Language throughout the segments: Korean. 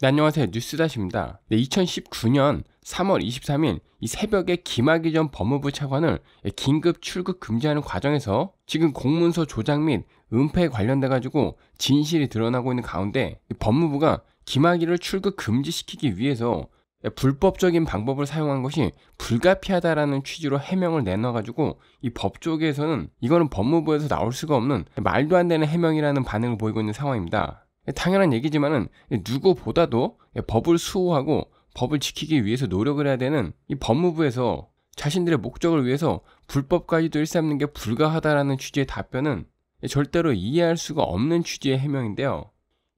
네, 안녕하세요. 뉴스다시입니다. 네, 2019년 3월 23일 이 새벽에 김학의 전 법무부 차관을 예, 긴급 출국 금지하는 과정에서 지금 공문서 조작 및 은폐에 관련돼 가지고 진실이 드러나고 있는 가운데 법무부가 김학의를 출국 금지시키기 위해서 예, 불법적인 방법을 사용한 것이 불가피하다라는 취지로 해명을 내놔가지고 이법 쪽에서는 이거는 법무부에서 나올 수가 없는 말도 안 되는 해명이라는 반응을 보이고 있는 상황입니다. 당연한 얘기지만은 누구보다도 법을 수호하고 법을 지키기 위해서 노력을 해야 되는 이 법무부에서 자신들의 목적을 위해서 불법까지도 일삼는 게 불가하다라는 취지의 답변은 절대로 이해할 수가 없는 취지의 해명인데요.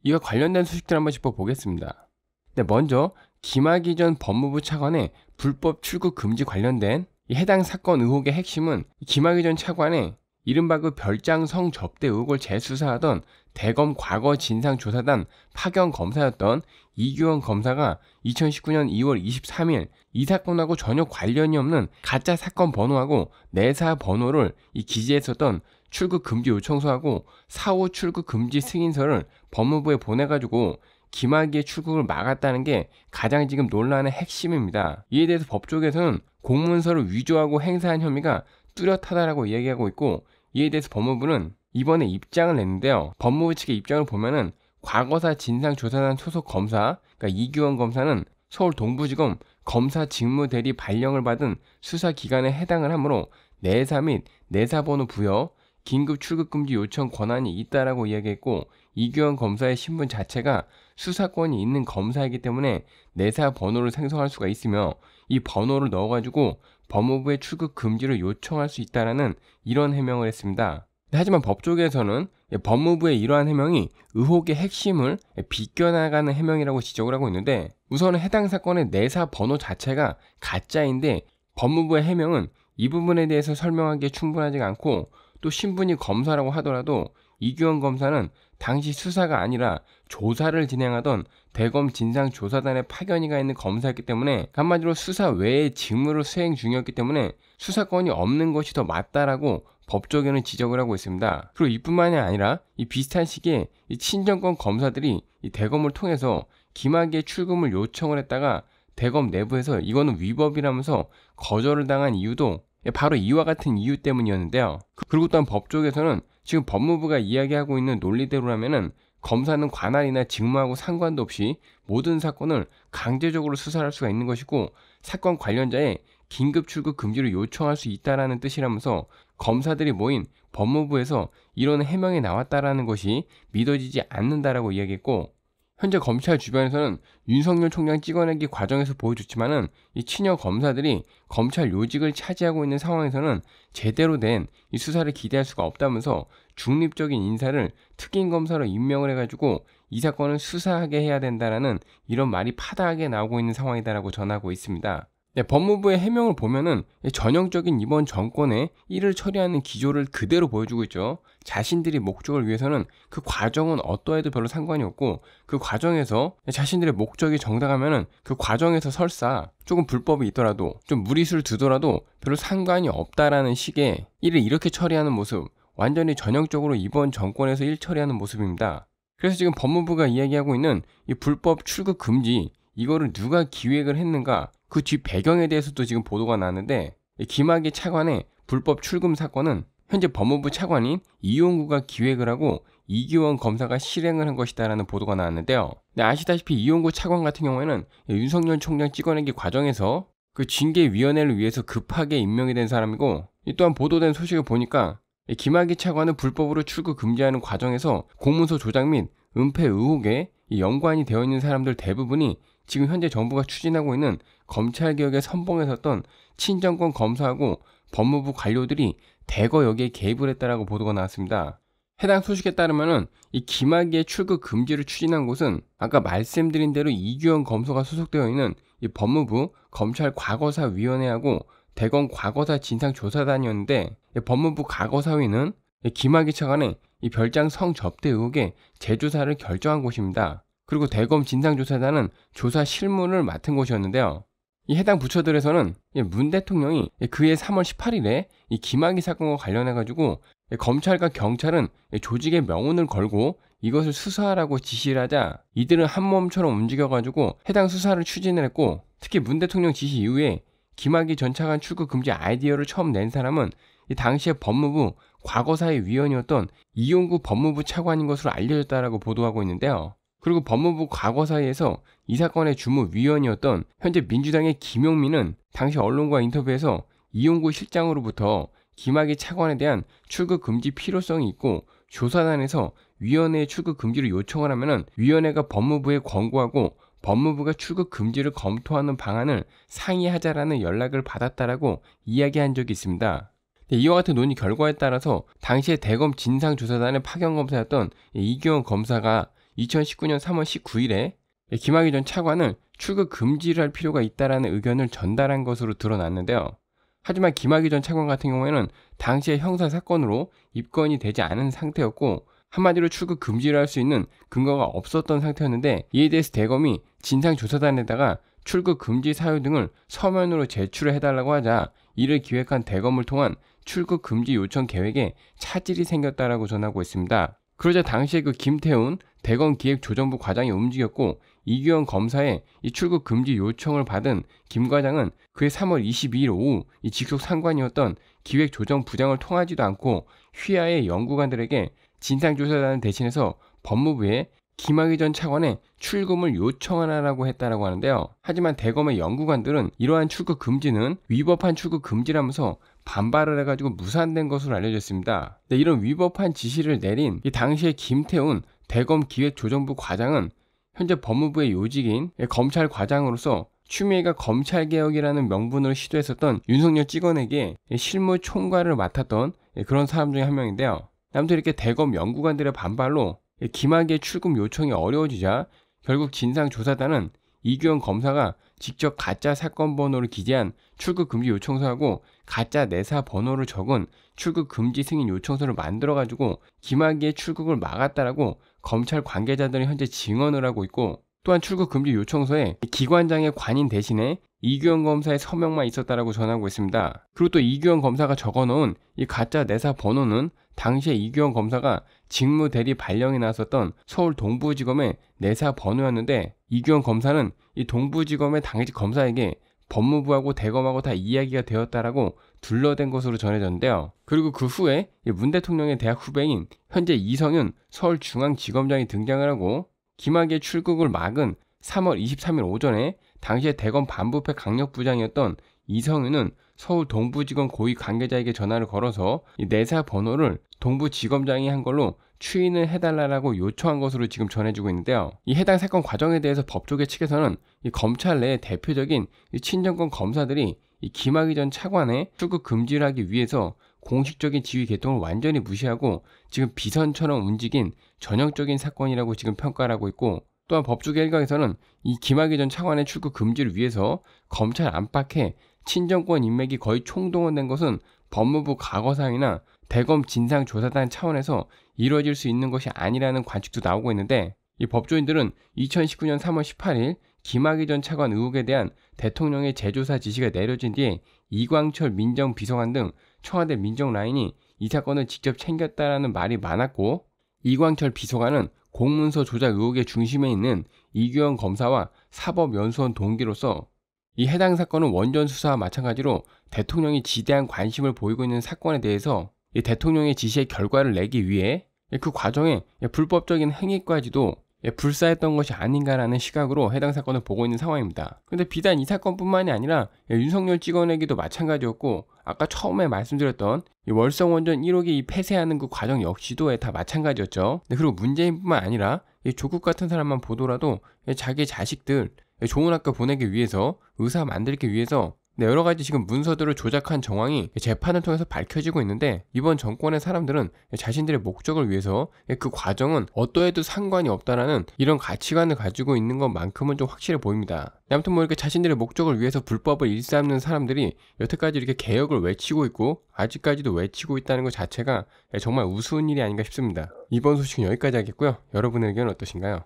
이와 관련된 소식들 한번 짚어보겠습니다. 네, 먼저 김학의 전 법무부 차관의 불법 출국 금지 관련된 해당 사건 의혹의 핵심은 김학의 전 차관의 이른바 그 별장성 접대 의혹을 재수사하던 대검 과거 진상조사단 파견 검사였던 이규원 검사가 2019년 2월 23일 이 사건하고 전혀 관련이 없는 가짜 사건 번호하고 내사 번호를 이 기재했었던 출국 금지 요청서하고 사후 출국 금지 승인서를 법무부에 보내가지고 김학의의 출국을 막았다는 게 가장 지금 논란의 핵심입니다. 이에 대해서 법조계에서는 공문서를 위조하고 행사한 혐의가 뚜렷하다라고 이야기하고 있고 이에 대해서 법무부는 이번에 입장을 냈는데요. 법무부 측의 입장을 보면은 과거사 진상조사단 소속 검사, 그러니까 이규원 검사는 서울 동부지검 검사 직무대리 발령을 받은 수사기관에 해당을 하므로 내사 및 내사번호 부여, 긴급 출국금지 요청 권한이 있다라고 이야기했고 이규원 검사의 신분 자체가 수사권이 있는 검사이기 때문에 내사 번호를 생성할 수가 있으며 이 번호를 넣어가지고 법무부에 출국 금지를 요청할 수 있다라는 이런 해명을 했습니다. 네, 하지만 법조계에서는 예, 법무부의 이러한 해명이 의혹의 핵심을 예, 비껴나가는 해명이라고 지적을 하고 있는데 우선은 해당 사건의 내사 번호 자체가 가짜인데 법무부의 해명은 이 부분에 대해서 설명하기에 충분하지 않고 또 신분이 검사라고 하더라도 이규현 검사는 당시 수사가 아니라 조사를 진행하던 대검 진상조사단의 파견이가 있는 검사였기 때문에 한마디로 수사 외에 직무를 수행 중이었기 때문에 수사권이 없는 것이 더 맞다라고 법조계는 지적을 하고 있습니다. 그리고 이뿐만이 아니라 이 비슷한 시기에 이 친정권 검사들이 이 대검을 통해서 김학의 출금을 요청을 했다가 대검 내부에서 이거는 위법이라면서 거절을 당한 이유도 바로 이와 같은 이유 때문이었는데요. 그, 그리고 또한 법조계에서는 지금 법무부가 이야기하고 있는 논리대로라면은 검사는 관할이나 직무하고 상관도 없이 모든 사건을 강제적으로 수사할 수가 있는 것이고 사건 관련자의 긴급 출국 금지를 요청할 수 있다라는 뜻이라면서 검사들이 모인 법무부에서 이런 해명이 나왔다라는 것이 믿어지지 않는다라고 이야기했고 현재 검찰 주변에서는 윤석열 총장 찍어내기 과정에서 보여줬지만은 이 친여 검사들이 검찰 요직을 차지하고 있는 상황에서는 제대로 된이 수사를 기대할 수가 없다면서 중립적인 인사를 특임 검사로 임명을 해가지고 이 사건을 수사하게 해야 된다라는 이런 말이 파다하게 나오고 있는 상황이다라고 전하고 있습니다. 네, 법무부의 해명을 보면은 전형적인 이번 정권의 일을 처리하는 기조를 그대로 보여주고 있죠. 자신들이 목적을 위해서는 그 과정은 어떠해도 별로 상관이 없고 그 과정에서 자신들의 목적이 정당하면은 그 과정에서 설사 조금 불법이 있더라도 좀 무리수를 두더라도 별로 상관이 없다라는 식의 일을 이렇게 처리하는 모습 완전히 전형적으로 이번 정권에서 일 처리하는 모습입니다. 그래서 지금 법무부가 이야기하고 있는 이 불법 출국 금지 이거를 누가 기획을 했는가 그뒷 배경에 대해서도 지금 보도가 나는데 김학의 차관의 불법 출금 사건은 현재 법무부 차관인 이용구가 기획을 하고 이기원 검사가 실행을 한 것이다라는 보도가 나왔는데요. 근데 아시다시피 이용구 차관 같은 경우에는 윤석열 총장 찍어내기 과정에서 그 징계위원회를 위해서 급하게 임명이 된 사람이고 또한 보도된 소식을 보니까 김학의 차관은 불법으로 출국 금지하는 과정에서 공문서 조작 및 은폐 의혹에 연관이 되어 있는 사람들 대부분이 지금 현재 정부가 추진하고 있는 검찰 개혁의선봉에섰던 친정권 검사하고 법무부 관료들이 대거 여기에 개입을 했다라고 보도가 나왔습니다. 해당 소식에 따르면이김학의 출국 금지를 추진한 곳은 아까 말씀드린 대로 이규현 검사가 소속되어 있는 이 법무부 검찰 과거사 위원회하고 대검 과거사 진상조사단이었는데 법무부 과거사위는 김학의 차관의 이 별장 성접대 의혹에 재조사를 결정한 곳입니다. 그리고 대검 진상조사단은 조사 실무를 맡은 곳이었는데요. 이 해당 부처들에서는 문 대통령이 그해 3월 18일에 이 김학의 사건과 관련해 가지고 검찰과 경찰은 조직의 명운을 걸고 이것을 수사하라고 지시를 하자 이들은 한 몸처럼 움직여 가지고 해당 수사를 추진을 했고 특히 문 대통령 지시 이후에 김학의 전차관 출국 금지 아이디어를 처음 낸 사람은 당시에 법무부 과거사의 위원이었던 이용구 법무부 차관인 것으로 알려졌다라고 보도하고 있는데요. 그리고 법무부 과거 사이에서 이 사건의 주무위원이었던 현재 민주당의 김용민은 당시 언론과 인터뷰에서 이용구 실장으로부터 김학의 차관에 대한 출국 금지 필요성이 있고 조사단에서 위원회의 출국 금지를 요청을 하면은 위원회가 법무부에 권고하고 법무부가 출국 금지를 검토하는 방안을 상의하자라는 연락을 받았다라고 이야기한 적이 있습니다. 네, 이와 같은 논의 결과에 따라서 당시에 대검 진상조사단의 파견검사였던 이규원 검사가 2019년 3월 19일에 김학의 전 차관은 출국 금지를 할 필요가 있다라는 의견을 전달한 것으로 드러났는데요. 하지만 김학의 전 차관 같은 경우에는 당시에 형사 사건으로 입건이 되지 않은 상태였고 한마디로 출국 금지를 할 수 있는 근거가 없었던 상태였는데 이에 대해서 대검이 진상조사단에다가 출국 금지 사유 등을 서면으로 제출 해달라고 하자 이를 기획한 대검을 통한 출국 금지 요청 계획에 차질이 생겼다라고 전하고 있습니다. 그러자 당시에 그 김태훈 대검 기획조정부 과장이 움직였고 이규현 검사의 이 출국 금지 요청을 받은 김 과장은 그해 3월 22일 오후 이 직속 상관이었던 기획조정부장을 통하지도 않고 휘하의 연구관들에게 진상조사단 을 대신해서 법무부에 김학의 전 차관의 출금을 요청하라고 했다라고 하는데요. 하지만 대검의 연구관들은 이러한 출국 금지는 위법한 출국 금지라면서 반발을 해가지고 무산된 것으로 알려졌습니다. 네, 이런 위법한 지시를 내린 이 당시의 김태훈 대검 기획조정부 과장은 현재 법무부의 요직인 검찰 과장으로서 추미애가 검찰개혁이라는 명분으로 시도했었던 윤석열 찍어내기에 실무 총괄을 맡았던 그런 사람 중에 한 명인데요. 아무튼 이렇게 대검 연구관들의 반발로 김학의 출금 요청이 어려워지자 결국 진상조사단은 이규현 검사가 직접 가짜 사건 번호를 기재한 출국 금지 요청서하고 가짜 내사 번호를 적은 출국 금지 승인 요청서를 만들어 가지고 김학의의 출국을 막았다라고 검찰 관계자들은 현재 증언을 하고 있고 또한 출국 금지 요청서에 기관장의 관인 대신에 이규현 검사의 서명만 있었다라고 전하고 있습니다. 그리고 또이규현 검사가 적어놓은 이 가짜 내사 번호는 당시에 이규영 검사가 직무 대리 발령이 나섰던 서울 동부지검의 내사 번호였는데 이규영 검사는 이 동부지검의 당시 일 검사에게 법무부하고 대검하고 다 이야기가 되었다라고 둘러댄 것으로 전해졌는데요. 그리고 그 후에 문 대통령의 대학 후배인 현재 이성윤 서울중앙지검장이 등장을 하고 김학의 출국을 막은 3월 23일 오전에 당시에 대검 반부패 강력부장이었던 이성윤은 서울 동부지검 고위 관계자에게 전화를 걸어서 이 내사 번호를 동부지검장이 한 걸로 추인을 해달라고 요청한 것으로 지금 전해지고 있는데요. 이 해당 사건 과정에 대해서 법조계 측에서는 이 검찰 내 대표적인 친정권 검사들이 이 김학의 전 차관의 출국 금지를 하기 위해서 공식적인 지휘 계통을 완전히 무시하고 지금 비선처럼 움직인 전형적인 사건이라고 지금 평가를 하고 있고 또한 법조계 일각에서는 이 김학의 전 차관의 출국 금지를 위해서 검찰 안팎에 친정권 인맥이 거의 총동원된 것은 법무부 과거사이나 대검 진상조사단 차원에서 이루어질 수 있는 것이 아니라는 관측도 나오고 있는데 이 법조인들은 2019년 3월 18일 김학의 전 차관 의혹에 대한 대통령의 재조사 지시가 내려진 뒤에 이광철 민정비서관 등 청와대 민정라인이 이 사건을 직접 챙겼다라는 말이 많았고 이광철 비서관은 공문서 조작 의혹의 중심에 있는 이규현 검사와 사법연수원 동기로서 이 해당 사건은 원전 수사와 마찬가지로 대통령이 지대한 관심을 보이고 있는 사건에 대해서 대통령의 지시의 결과를 내기 위해 그 과정에 불법적인 행위까지도 불사했던 것이 아닌가라는 시각으로 해당 사건을 보고 있는 상황입니다. 근데 비단 이 사건뿐만이 아니라 윤석열 찍어내기도 마찬가지였고 아까 처음에 말씀드렸던 월성원전 1호기 폐쇄하는 그 과정 역시도 다 마찬가지였죠. 그리고 문재인뿐만 아니라 조국 같은 사람만 보더라도 자기 자식들 좋은 학교 보내기 위해서 의사 만들기 위해서 네, 여러 가지 지금 문서들을 조작한 정황이 재판을 통해서 밝혀지고 있는데 이번 정권의 사람들은 자신들의 목적을 위해서 그 과정은 어떠해도 상관이 없다라는 이런 가치관을 가지고 있는 것만큼은 좀 확실해 보입니다. 네, 아무튼 뭐 이렇게 자신들의 목적을 위해서 불법을 일삼는 사람들이 여태까지 이렇게 개혁을 외치고 있고 아직까지도 외치고 있다는 것 자체가 정말 우스운 일이 아닌가 싶습니다. 이번 소식은 여기까지 하겠고요. 여러분의 의견은 어떠신가요?